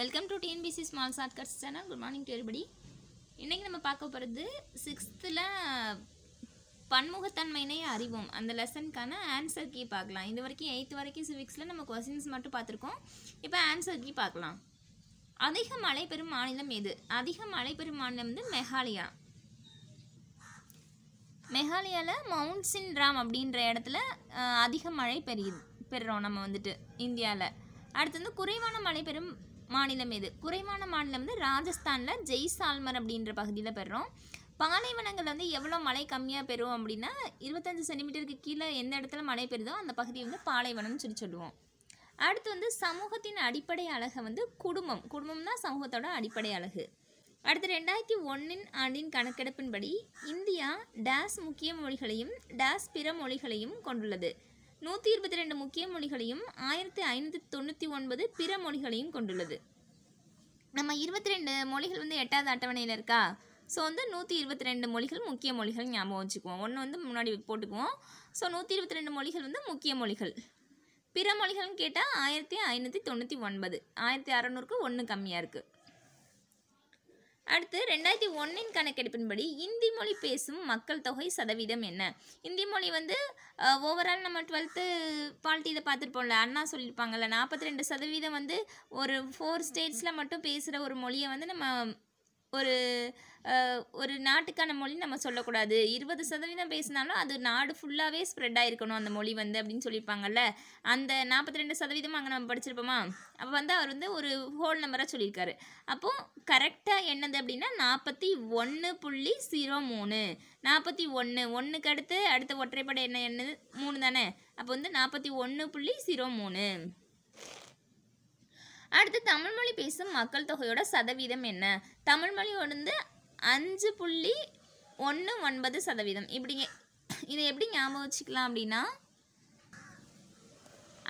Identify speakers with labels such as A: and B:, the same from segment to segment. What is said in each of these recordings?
A: welcome to TNPSC small cuts channel good morning to everybody இன்றைக்கி நம்ம பார்க்க போகிறது சிக்ஸ்த்தில் பன்முகத்தன்மையினை அறிவோம் அந்த லெசனுக்கான ஆன்சர் கீ பார்க்கலாம் இது வரைக்கும் எயித்து வரைக்கும் சிவிக்ஸில் நம்ம கொஸ்டின்ஸ் மட்டும் பார்த்துருக்கோம் இப்போ ஆன்சர் கீ பார்க்கலாம் அதிக மழை பெறும் மாநிலம் எது அதிக மழை பெறும் மாநிலம் வந்து மெகாலயா மெகாலயாவில் மவுண்ட் சின்ராம் அப்படின்ற இடத்துல அதிக மழை பெரிய பெறுறோம் நம்ம வந்துட்டு இந்தியாவில் அடுத்து வந்து குறைவான மழை பெறும் மாநிலம் எது குறைவான மாநிலம் வந்து ராஜஸ்தானில் ஜெய்சால்மர் அப்படின்ற பகுதியில் பெறுறோம் பாலைவனங்கள் வந்து எவ்வளோ மழை கம்மியாக பெறும் அப்படின்னா இருபத்தஞ்சி சென்டிமீட்டருக்கு கீழே எந்த இடத்துல மழை பெறுதோ அந்த பகுதி வந்து பாலைவனம்னு சொல்லி சொல்லுவோம் அடுத்து வந்து சமூகத்தின் அடிப்படை அழகை வந்து குடும்பம் குடும்பம் தான் சமூகத்தோட அடிப்படை அழகு அடுத்து ரெண்டாயிரத்தி ஒன்றின் ஆண்டின் கணக்கெடுப்பின்படி இந்தியா டேஸ் முக்கிய மொழிகளையும் டேஸ் பிற மொழிகளையும் கொண்டுள்ளது நூற்றி இருபத்தி ரெண்டு முக்கிய மொழிகளையும் ஆயிரத்தி ஐநூற்றி தொண்ணூற்றி ஒன்பது பிற மொழிகளையும் கொண்டுள்ளது நம்ம இருபத்தி ரெண்டு மொழிகள் வந்து எட்டாவது அட்டவணையில் இருக்கா ஸோ வந்து நூற்றி இருபத்தி ரெண்டு மொழிகள் முக்கிய மொழிகள் ஞாபகம் வச்சுக்குவோம் ஒன்று வந்து முன்னாடி போட்டுக்குவோம் ஸோ நூற்றி இருபத்தி ரெண்டு மொழிகள் வந்து முக்கிய மொழிகள் பிற மொழிகள்னு கேட்டால் ஆயிரத்தி ஐநூற்றி தொண்ணூற்றி ஒன்பது ஆயிரத்தி அறநூறுக்கு ஒன்று கம்மியாக இருக்குது அடுத்து ரெண்டாயிரத்தி ஒன்றின் கணக்கெடுப்பின்படி இந்தி மொழி பேசும் மக்கள் தொகை சதவீதம் என்ன இந்தி மொழி வந்து ஓவரால் நம்ம டுவெல்த்து பால்ட்டியில் இதை பார்த்துருப்போம்ல அண்ணா சொல்லியிருப்பாங்கல்ல நாற்பத்தி ரெண்டு சதவீதம் வந்து ஒரு ஃபோர் ஸ்டேட்ஸில் மட்டும் பேசுகிற ஒரு மொழியை வந்து நம்ம ஒரு ஒரு நாட்டுக்கான மொழி நம்ம சொல்லக்கூடாது இருபது சதவீதம் பேசினாலும் அது நாடு ஃபுல்லாகவே ஸ்ப்ரெட் ஆகிருக்கணும் அந்த மொழி வந்து அப்படின்னு சொல்லியிருப்பாங்கல்ல அந்த நாற்பத்தி ரெண்டு சதவீதம் அங்கே நம்ம படிச்சிருப்போமா அப்போ வந்து அவர் வந்து ஒரு ஹோல் நம்பராக சொல்லியிருக்காரு அப்போது கரெக்டாக என்னது அப்படின்னா நாற்பத்தி ஒன்று புள்ளி ஜீரோ மூணு நாற்பத்தி ஒன்று ஒன்றுக்கு அடுத்து அடுத்த ஒற்றைப்படை என்ன என்னது மூணு தானே அப்போ வந்து நாற்பத்தி ஒன்று புள்ளி ஜீரோ மூணு அடுத்து தமிழ்மொழி பேசும் மக்கள் தொகையோட சதவீதம் என்ன தமிழ்மொழி வந்து அஞ்சு புள்ளி ஒன்று ஒன்பது சதவீதம் இப்படி இதை எப்படி ஞாபகம் வச்சுக்கலாம் அப்படின்னா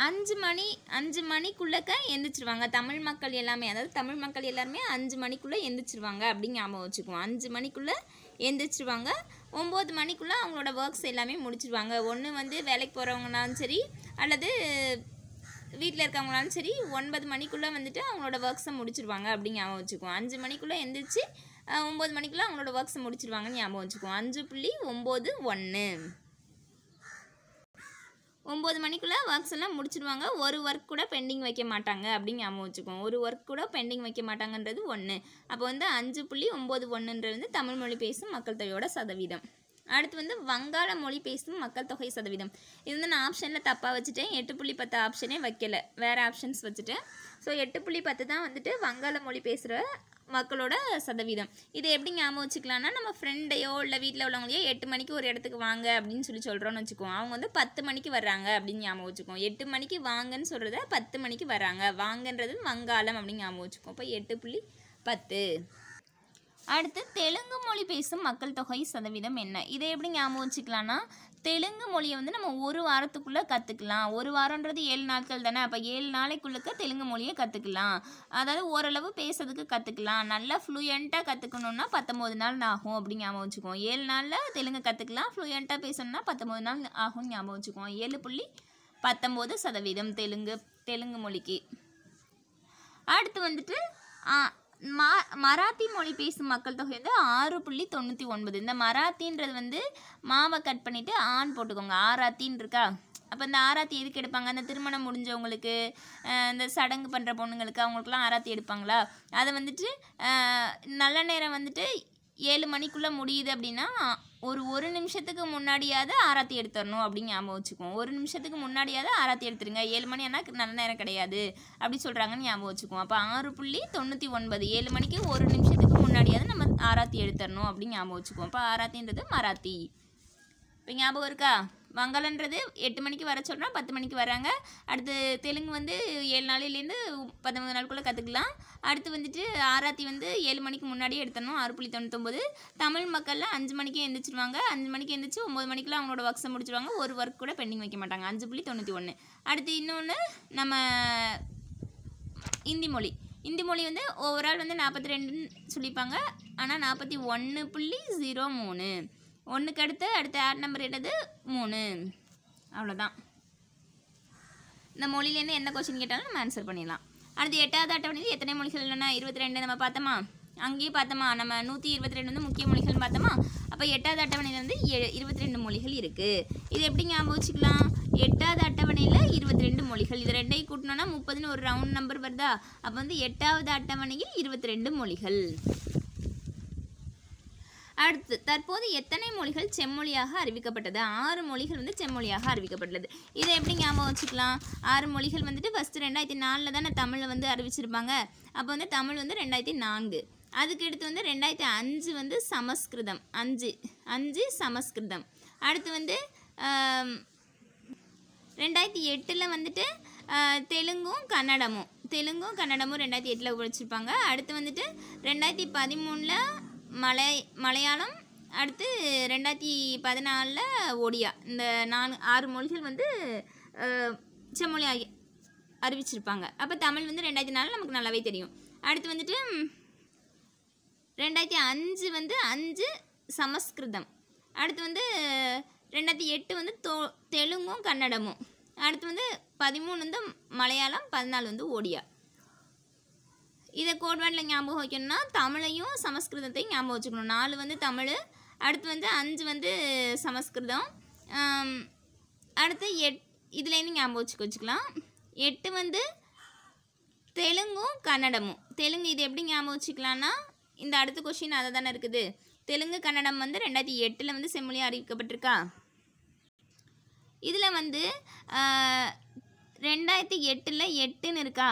A: அஞ்சு மணி அஞ்சு மணிக்குள்ளக்க எந்திரிச்சிருவாங்க தமிழ் மக்கள் எல்லாமே அதாவது தமிழ் மக்கள் எல்லாருமே அஞ்சு மணிக்குள்ளே எந்திரிச்சிருவாங்க அப்படின்னு ஞாபகம் வச்சுக்குவோம் அஞ்சு மணிக்குள்ளே எந்திரிச்சிருவாங்க ஒம்பது மணிக்குள்ளே அவங்களோட ஒர்க்ஸ் எல்லாமே முடிச்சிருவாங்க ஒன்று வந்து வேலைக்கு போகிறவங்கனாலும் சரி அல்லது வீட்டில் இருக்கவங்களாலும் சரி ஒன்பது மணிக்குள்ளே வந்துட்டு அவங்களோட ஒர்க்ஸை முடிச்சிருவாங்க அப்படி ஞாபகம் வச்சுக்குவோம் அஞ்சு மணிக்குள்ளே எந்திரிச்சு ஒம்பது மணிக்குள்ளே அவங்களோட ஒர்க்ஸை முடிச்சிருவாங்கன்னு ஞாபகம் வச்சுக்குவோம் அஞ்சு புள்ளி ஒம்பது ஒன்று ஒம்பது மணிக்குள்ளே ஒர்க்ஸ் எல்லாம் முடிச்சிடுவாங்க ஒரு ஒர்க் கூட பெண்டிங் வைக்க மாட்டாங்க அப்படின்னு ஞாபகம் வச்சுக்குவோம் ஒரு ஒர்க் கூட பெண்டிங் வைக்க மாட்டாங்கன்றது ஒன்று அப்போ வந்து அஞ்சு புள்ளி ஒம்பது ஒன்றுன்றது வந்து தமிழ்மொழி பேசும் மக்கள் தொகையோட சதவீதம் அடுத்து வந்து வங்காள மொழி பேசும் மக்கள் தொகை சதவீதம் இது வந்து நான் ஆப்ஷனில் தப்பாக வச்சுட்டேன் எட்டு புள்ளி பத்து ஆப்ஷனே வைக்கல வேறு ஆப்ஷன்ஸ் வச்சுட்டேன் ஸோ எட்டு புள்ளி பத்து தான் வந்துட்டு வங்காள மொழி பேசுகிற மக்களோட சதவீதம் இது எப்படி ஞாபகம் வச்சுக்கலாம்னா நம்ம ஃப்ரெண்டையோ இல்லை வீட்டில் உள்ளவங்களையோ எட்டு மணிக்கு ஒரு இடத்துக்கு வாங்க அப்படின்னு சொல்லி சொல்கிறோன்னு வச்சுக்கோம் அவங்க வந்து பத்து மணிக்கு வர்றாங்க அப்படின்னு ஞாபகம் வச்சுக்கோம் எட்டு மணிக்கு வாங்கன்னு சொல்கிறத பத்து மணிக்கு வராங்க வாங்கன்றது வங்காளம் அப்படின்னு ஞாபகம் வச்சுக்கோம் இப்போ எட்டு புள்ளி பத்து அடுத்து தெலுங்கு மொழி பேசும் மக்கள் தொகை சதவீதம் என்ன இதை எப்படி ஞாபகம் வச்சுக்கலாம்னா தெலுங்கு மொழியை வந்து நம்ம ஒரு வாரத்துக்குள்ளே கற்றுக்கலாம் ஒரு வாரன்றது ஏழு நாட்கள் தானே அப்போ ஏழு நாளைக்குள்ளக்க தெலுங்கு மொழியை கற்றுக்கலாம் அதாவது ஓரளவு பேசுறதுக்கு கற்றுக்கலாம் நல்லா ஃப்ளூயண்ட்டாக கற்றுக்கணுன்னா பத்தொம்போது நாள் ஆகும் அப்படி ஞாபகம் வச்சுக்குவோம் ஏழு நாளில் தெலுங்கு கற்றுக்கலாம் ஃப்ளூயண்ட்டாக பேசணும்னா பத்தொம்போது நாள் ஆகும் ஞாபகம் வச்சுக்குவோம் ஏழு புள்ளி பத்தொம்போது சதவீதம் தெலுங்கு தெலுங்கு மொழிக்கு அடுத்து வந்துட்டு மா மராத்தி மொழி பேசும் மக்கள் தொகை வந்து ஆறு புள்ளி தொண்ணூற்றி ஒன்பது இந்த மராத்தின்றது வந்து மாவை கட் பண்ணிவிட்டு ஆண் போட்டுக்கோங்க ஆராத்தின் இருக்கா அப்போ இந்த ஆராத்தி எதுக்கு எடுப்பாங்க அந்த திருமணம் முடிஞ்சவங்களுக்கு இந்த சடங்கு பண்ணுற பொண்ணுங்களுக்கு அவங்களுக்குலாம் ஆராத்தி எடுப்பாங்களா அதை வந்துட்டு நல்ல நேரம் வந்துட்டு ஏழு மணிக்குள்ளே முடியுது அப்படின்னா ஒரு ஒரு நிமிஷத்துக்கு முன்னாடியாவது ஆராத்தி எடுத்துடணும் அப்படின்னு ஞாபகம் வச்சுக்குவோம் ஒரு நிமிஷத்துக்கு முன்னாடியாவது ஆராத்தி எடுத்துருங்க ஏழு மணி ஆனால் நல்ல நேரம் கிடையாது அப்படி சொல்கிறாங்கன்னு ஞாபகம் வச்சுக்குவோம் அப்போ ஆறு புள்ளி தொண்ணூற்றி ஒன்பது ஏழு மணிக்கு ஒரு நிமிஷத்துக்கு முன்னாடியாவது நம்ம ஆராத்தி எடுத்துடணும் அப்படின்னு ஞாபகம் வச்சுக்குவோம் அப்போ ஆராத்தின்றது மராத்தி இப்போ ஞாபகம் இருக்கா மங்களன்றது எட்டு மணிக்கு வர சொல்கிறோம் பத்து மணிக்கு வராங்க அடுத்து தெலுங்கு வந்து ஏழு நாளிலேருந்து பத்தொன்பது நாளுக்குள்ளே கற்றுக்கலாம் அடுத்து வந்துட்டு ஆராத்தி வந்து ஏழு மணிக்கு முன்னாடியே எடுத்தணும் ஆறு புள்ளி தொண்ணூத்தொம்பது தமிழ் மக்கள்லாம் அஞ்சு மணிக்கு எழுந்திரிச்சிருவாங்க அஞ்சு மணிக்கு எழுந்திரிச்சு ஒம்பது மணிக்கெலாம் அவங்களோட ஒர்க்ஸை முடிச்சிருவாங்க ஒரு ஒர்க் கூட பெண்டிங் வைக்க மாட்டாங்க அஞ்சு புள்ளி தொண்ணூற்றி ஒன்று அடுத்து இன்னொன்று நம்ம இந்தி மொழி இந்தி மொழி வந்து ஓவரால் வந்து நாற்பத்தி ரெண்டுன்னு சொல்லிப்பாங்க ஆனால் நாற்பத்தி ஒன்று புள்ளி ஜீரோ மூணு ஒன்றுக்கு அடுத்து அடுத்த ஆட் நம்பர் என்னது மூணு அவ்வளோதான் இந்த மொழியிலேருந்து எந்த கொஸ்டின் கேட்டாலும் நம்ம ஆன்சர் பண்ணிடலாம் அடுத்து எட்டாவது அட்டவணையில் எத்தனை மொழிகள் என்னென்னா இருபத்தி ரெண்டு நம்ம பார்த்தோமா அங்கேயே பார்த்தோமா நம்ம நூற்றி இருபத்தி ரெண்டு வந்து முக்கிய மொழிகள் பார்த்தோமா அப்போ எட்டாவது அட்டவணையில் வந்து இருபத்தி ரெண்டு மொழிகள் இருக்குது இது எப்படி ஞாபகம் வச்சுக்கலாம் எட்டாவது அட்டவணையில் இருபத்தி ரெண்டு மொழிகள் இது ரெண்டையும் கூட்டினோன்னா முப்பதுன்னு ஒரு ரவுண்ட் நம்பர் வருதா அப்போ வந்து எட்டாவது அட்டவணையில் இருபத்தி ரெண்டு மொழிகள் அடுத்து தற்போது எத்தனை மொழிகள் செம்மொழியாக அறிவிக்கப்பட்டது ஆறு மொழிகள் வந்து செம்மொழியாக அறிவிக்கப்பட்டது இதை எப்படி ஞாபகம் வச்சுக்கலாம் ஆறு மொழிகள் வந்துட்டு ஃபஸ்ட்டு ரெண்டாயிரத்தி நாலில் தானே தமிழை வந்து அறிவிச்சிருப்பாங்க அப்போ வந்து தமிழ் வந்து ரெண்டாயிரத்தி நான்கு அதுக்கடுத்து வந்து ரெண்டாயிரத்தி அஞ்சு வந்து சமஸ்கிருதம் அஞ்சு அஞ்சு சமஸ்கிருதம் அடுத்து வந்து ரெண்டாயிரத்தி எட்டில் வந்துட்டு தெலுங்கும் கன்னடமும் தெலுங்கும் கன்னடமும் ரெண்டாயிரத்தி எட்டில் உழைச்சிருப்பாங்க அடுத்து வந்துட்டு ரெண்டாயிரத்தி பதிமூணில் மலை மலையாளம் அடுத்து ரெண்டாயிரத்தி பதினாலில் ஒடியா இந்த நான்கு ஆறு மொழிகள் வந்து செம்மொழி ஆகி அறிவிச்சிருப்பாங்க அப்போ தமிழ் வந்து ரெண்டாயிரத்தி நாலில் நமக்கு நல்லாவே தெரியும் அடுத்து வந்துட்டு ரெண்டாயிரத்தி அஞ்சு வந்து அஞ்சு சமஸ்கிருதம் அடுத்து வந்து ரெண்டாயிரத்தி எட்டு வந்து தோ தெலுங்கும் கன்னடமும் அடுத்து வந்து பதிமூணு வந்து மலையாளம் பதினாலு வந்து ஒடியா இதை கோட்வேண்டில் ஞாபகம் வைக்கணும்னா தமிழையும் சமஸ்கிருதத்தையும் ஞாபகம் வச்சுக்கணும் நாலு வந்து தமிழ் அடுத்து வந்து அஞ்சு வந்து சமஸ்கிருதம் அடுத்து எட் இதுலேருந்து ஞாபகம் வச்சுக்க வச்சுக்கலாம் எட்டு வந்து தெலுங்கும் கன்னடமும் தெலுங்கு இது எப்படி ஞாபகம் வச்சுக்கலான்னா இந்த அடுத்த கொஷின் அதை தானே இருக்குது தெலுங்கு கன்னடம் வந்து ரெண்டாயிரத்தி எட்டில் வந்து செம்மொழியாக அறிவிக்கப்பட்டிருக்கா இதில் வந்து ரெண்டாயிரத்தி எட்டில் எட்டுன்னு இருக்கா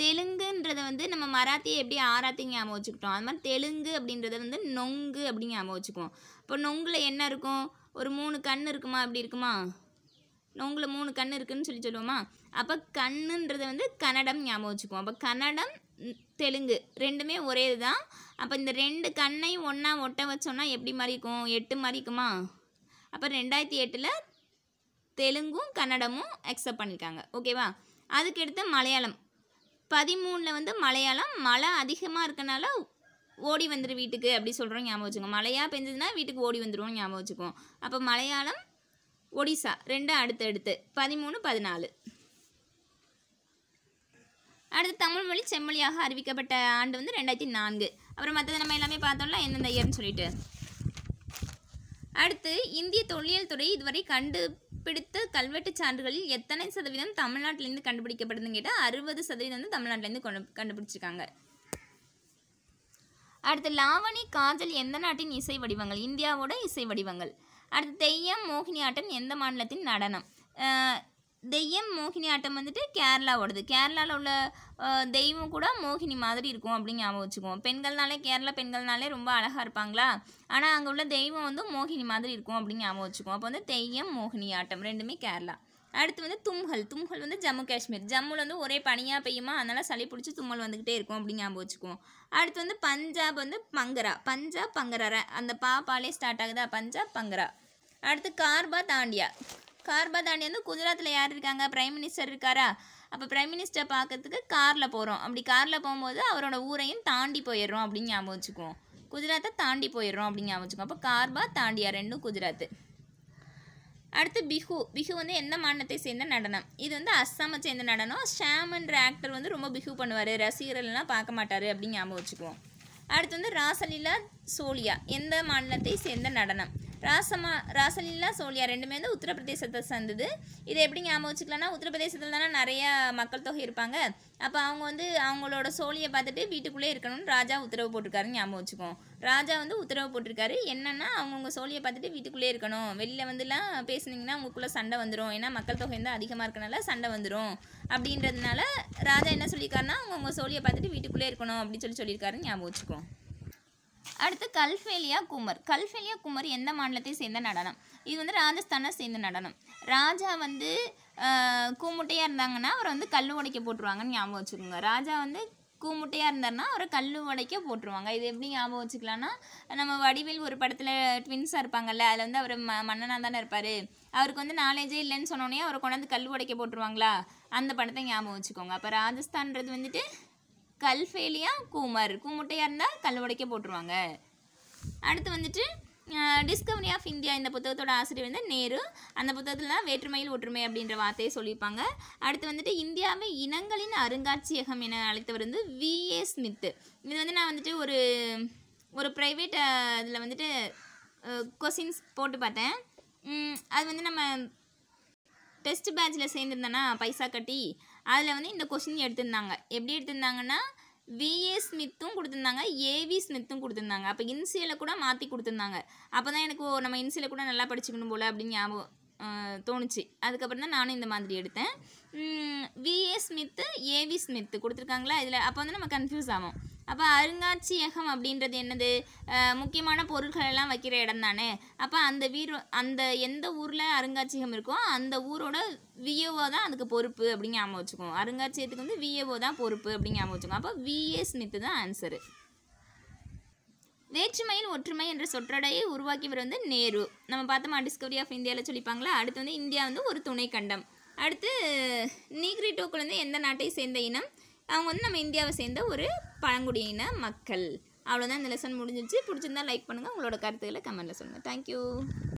A: தெலுங்குன்றதை வந்து நம்ம மராத்தியை எப்படி ஆராத்தி ஞாபகம் வச்சுக்கிட்டோம் அது மாதிரி தெலுங்கு அப்படின்றத வந்து நொங்கு அப்படின்னு ஞாபகம் வச்சுக்குவோம் இப்போ நொங்கில் என்ன இருக்கும் ஒரு மூணு கண் இருக்குமா அப்படி இருக்குமா நொங்கில் மூணு கண் இருக்குன்னு சொல்லி சொல்லுவோமா அப்போ கண்ணுன்றதை வந்து கன்னடம் ஞாபகம் வச்சுக்குவோம் அப்போ கன்னடம் தெலுங்கு ரெண்டுமே ஒரே இதுதான் அப்போ இந்த ரெண்டு கண்ணையும் ஒன்றா ஒட்ட வச்சோன்னா எப்படி மாதிரி இருக்கும் எட்டு மாதிரி இருக்குமா அப்போ ரெண்டாயிரத்தி எட்டில் தெலுங்கும் கன்னடமும் அக்செப்ட் பண்ணியிருக்காங்க ஓகேவா அதுக்கடுத்து மலையாளம் பதிமூணில் வந்து மலையாளம் மழை அதிகமாக இருக்கனால ஓடி வந்துடும் வீட்டுக்கு அப்படி சொல்கிறோம் ஞாபகம் வச்சுக்கோங்க மழையாக பெஞ்சதுன்னா வீட்டுக்கு ஓடி வந்துடுவோம் ஞாபகம் வச்சுக்கோம் அப்போ மலையாளம் ஒடிசா ரெண்டு அடுத்தடுத்து பதிமூணு பதினாலு அடுத்து தமிழ் மொழி செம்மொழியாக அறிவிக்கப்பட்ட ஆண்டு வந்து ரெண்டாயிரத்தி நான்கு அப்புறம் மற்றது நம்ம எல்லாமே பார்த்தோம்ல எந்தெந்த இயர்னு சொல்லிட்டு அடுத்து இந்திய தொல்லியல் துறை இதுவரை கண்டு பிடித்த கல்வெட்டு சான்றுகளில் எத்தனை சதவீதம் தமிழ்நாட்டிலேருந்து கண்டுபிடிக்கப்படுதுன்னு கேட்டால் அறுபது சதவீதம் வந்து தமிழ்நாட்டிலேருந்து கொண்டு கண்டுபிடிச்சிருக்காங்க அடுத்து லாவணி காஜல் எந்த நாட்டின் இசை வடிவங்கள் இந்தியாவோட இசை வடிவங்கள் அடுத்து தெய்யம் மோகினி ஆட்டம் எந்த மாநிலத்தின் நடனம் தெய்யம் மோகினி ஆட்டம் வந்துட்டு கேரளாவோடது கேரளாவில் உள்ள தெய்வம் கூட மோகினி மாதிரி இருக்கும் அப்படின்னு ஞாபகம் வச்சுக்குவோம் பெண்கள்னாலே கேரளா பெண்கள்னாலே ரொம்ப அழகாக இருப்பாங்களா ஆனால் அங்கே உள்ள தெய்வம் வந்து மோகினி மாதிரி இருக்கும் அப்படின்னு ஞாபகம் வச்சுக்குவோம் அப்போ வந்து தெய்யம் மோகினி ஆட்டம் ரெண்டுமே கேரளா அடுத்து வந்து தும்ஹல் தும்ஹல் வந்து ஜம்மு காஷ்மீர் ஜம்முவில் வந்து ஒரே பனியாக பெய்யுமா அதனால் சளி பிடிச்சி தும்மல் வந்துக்கிட்டே இருக்கும் அப்படின்னு ஞாபகம் வச்சுக்குவோம் அடுத்து வந்து பஞ்சாப் வந்து பங்கரா பஞ்சாப் பங்கரா அந்த பாப்பாலே ஸ்டார்ட் ஆகுதா பஞ்சாப் பங்கரா அடுத்து கார்பா தாண்டியா கார்பா தாண்டி வந்து குஜராத்தில் யார் இருக்காங்க ப்ரைம் மினிஸ்டர் இருக்காரா அப்போ பிரைம் மினிஸ்டர் பார்க்கறதுக்கு காரில் போகிறோம் அப்படி காரில் போகும்போது அவரோட ஊரையும் தாண்டி போயிடுறோம் அப்படின்னு ஞாபகம் வச்சுக்குவோம் குஜராத்தை தாண்டி போயிடுறோம் அப்படின்னு ஞாபகம் வச்சுக்கோம் அப்போ கார்பா தாண்டியா ரெண்டும் குஜராத்து அடுத்து பிஹு பிஹு வந்து எந்த மாநிலத்தை சேர்ந்த நடனம் இது வந்து அஸ்ஸாமை சேர்ந்த நடனம் ஷாம்ன்ற ஆக்டர் வந்து ரொம்ப பிஹு பண்ணுவார் ரசிகர்கள்லாம் பார்க்க மாட்டார் அப்படின்னு ஞாபகம் வச்சுக்குவோம் அடுத்து வந்து ராசலீலா சோலியா எந்த மாநிலத்தை சேர்ந்த நடனம் ராசமா ராசலீலா சோழியா ரெண்டுமே வந்து உத்தரப்பிரதேசத்தை சேர்ந்தது இதை எப்படி ஞாபகம் வச்சுக்கலாம்னா உத்தரப்பிரதேசத்தில் தானே நிறையா மக்கள் தொகை இருப்பாங்க அப்போ அவங்க வந்து அவங்களோட சோழியை பார்த்துட்டு வீட்டுக்குள்ளே இருக்கணும்னு ராஜா உத்தரவு போட்டிருக்காருன்னு ஞாபகம் வச்சுக்கோம் ராஜா வந்து உத்தரவு போட்டிருக்காரு என்னென்னா அவங்கவுங்க சோழியை பார்த்துட்டு வீட்டுக்குள்ளே இருக்கணும் வெளியில் வந்துலாம் பேசுனீங்கன்னா அவங்களுக்குள்ளே சண்டை வந்துடும் ஏன்னா மக்கள் தொகை வந்து அதிகமாக இருக்கனால சண்டை வந்துடும் அப்படின்றதுனால ராஜா என்ன சொல்லியிருக்காருன்னா அவங்கவுங்க சோழியை பார்த்துட்டு வீட்டுக்குள்ளே இருக்கணும் அப்படின்னு சொல்லி சொல்லியிருக்காருன்னு ஞாபகம் வச்சுக்கோம் அடுத்து கல்ஃபேலியா குமர் கல்ஃபேலியா குமர் எந்த மாநிலத்தை சேர்ந்த நடனம் இது வந்து ராஜஸ்தானை சேர்ந்த நடனம் ராஜா வந்து கூமுட்டையாக இருந்தாங்கன்னா அவரை வந்து கல் உடைக்க போட்டுருவாங்கன்னு ஞாபகம் வச்சுக்கோங்க ராஜா வந்து கூமுட்டையாக இருந்தார்னா அவரை கல் உடைக்க போட்டுருவாங்க இது எப்படி ஞாபகம் வச்சுக்கலாம்னா நம்ம வடிவில் ஒரு படத்தில் ட்வின்ஸாக இருப்பாங்கல்ல அதில் வந்து அவர் ம மன்னனாக தானே இருப்பார் அவருக்கு வந்து நாலேஜே இல்லைன்னு சொன்னோடனே அவரை கொண்டாந்து கல் உடைக்க போட்டுருவாங்களா அந்த படத்தை ஞாபகம் வச்சுக்கோங்க அப்போ ராஜஸ்தான்றது வந்துட்டு கல்ஃபேலியா கூமர் கூமுட்டையாக இருந்தால் கல் உடைக்க போட்டுருவாங்க அடுத்து வந்துட்டு டிஸ்கவரி ஆஃப் இந்தியா இந்த புத்தகத்தோட ஆசிரியர் வந்து நேரு அந்த புத்தகத்தில் தான் வேற்றுமையில் ஒற்றுமை அப்படின்ற வார்த்தையை சொல்லியிருப்பாங்க அடுத்து வந்துட்டு இந்தியாவை இனங்களின் அருங்காட்சியகம் என அழைத்தவர் வந்து விஏ ஸ்மித்து இது வந்து நான் வந்துட்டு ஒரு ஒரு ப்ரைவேட் இதில் வந்துட்டு கொஸ்டின்ஸ் போட்டு பார்த்தேன் அது வந்து நம்ம டெஸ்ட் பேட்சில் சேர்ந்துருந்தேன்னா பைசா கட்டி அதில் வந்து இந்த கொஸ்டின் எடுத்திருந்தாங்க எப்படி எடுத்திருந்தாங்கன்னா விஏ ஸ்மித்தும் கொடுத்துருந்தாங்க ஏவி ஸ்மித்தும் கொடுத்துருந்தாங்க அப்போ இன்சியலை கூட மாற்றி கொடுத்துருந்தாங்க அப்போ தான் எனக்கு நம்ம இன்சியில் கூட நல்லா படிச்சுக்கணும் போல் அப்படின்னு ஞாபகம் தோணுச்சு அதுக்கப்புறம் தான் நானும் இந்த மாதிரி எடுத்தேன் விஏ ஸ்மித்து ஏவி ஸ்மித்து கொடுத்துருக்காங்களா இதில் அப்போ வந்து நம்ம கன்ஃபியூஸ் ஆகும் அப்போ அருங்காட்சியகம் அப்படின்றது என்னது முக்கியமான பொருட்கள் எல்லாம் வைக்கிற இடம் தானே அப்போ அந்த வீர் அந்த எந்த ஊரில் அருங்காட்சியகம் இருக்கோ அந்த ஊரோட விஏஓ தான் அதுக்கு பொறுப்பு அப்படின்னு ஞாபகம் வச்சுக்கோம் அருங்காட்சியகத்துக்கு வந்து விஏஓ தான் பொறுப்பு அப்படின்னு ஞாபகம் வச்சுக்கோம் அப்போ விஏ ஸ்மித்து தான் ஆன்சரு வேற்றுமையில் ஒற்றுமை என்ற சொற்றடையை உருவாக்கியவர் வந்து நேரு நம்ம பார்த்தோமா டிஸ்கவரி ஆஃப் இந்தியாவில் சொல்லிப்பாங்களா அடுத்து வந்து இந்தியா வந்து ஒரு துணை கண்டம் அடுத்து நீக்ரிட்டோக்கள் வந்து எந்த நாட்டை சேர்ந்த இனம் அவங்க வந்து நம்ம இந்தியாவை சேர்ந்த ஒரு பழங்குடியின மக்கள் அவ்வளோதான் இந்த லெசன் முடிஞ்சிச்சு பிடிச்சிருந்தா லைக் பண்ணுங்கள் உங்களோட கருத்துக்களை கமெண்ட்டில் சொல்லுங்கள் தேங்க்யூ